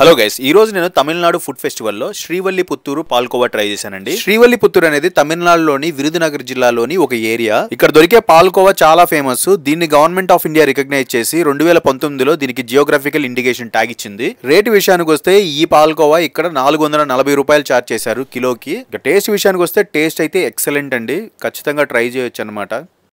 hello guys ఈ రోజు నేను తమిళనాడు ఫుడ్ ఫెస్టివల్లో శ్రీవల్లి పుత్తూరు పాల్కోవా ట్రై చేశానండి శ్రీవల్లి పుత్తూరు అనేది తమిళనాడులోని విరుదునగర్ జిల్లాలోని ఒక ఏరియా ఇక్కడ దొరికే పాల్కోవా చాలా ఫేమస్ దీన్ని గవర్నమెంట్ ఆఫ్ ఇండియా రికగ్నైజ్ చేసి రెండు వేల పంతొమ్మిదిలో దీనికి జియోగ్రఫికల్ ఇండికేషన్ ట్యాగ్ ఇచ్చింది రేటు విషయానికి వస్తే ఈ పాల్కోవా ఇక్కడ నాలుగు వందల నలభై రూపాయలు చార్జ్ చేశారు కిలోకి టేస్ట్ విషయానికి వస్తే టేస్ట్ అయితే ఎక్సలెంట్ అండి ఖచ్చితంగా ట్రై చేయొచ్చు అనమాట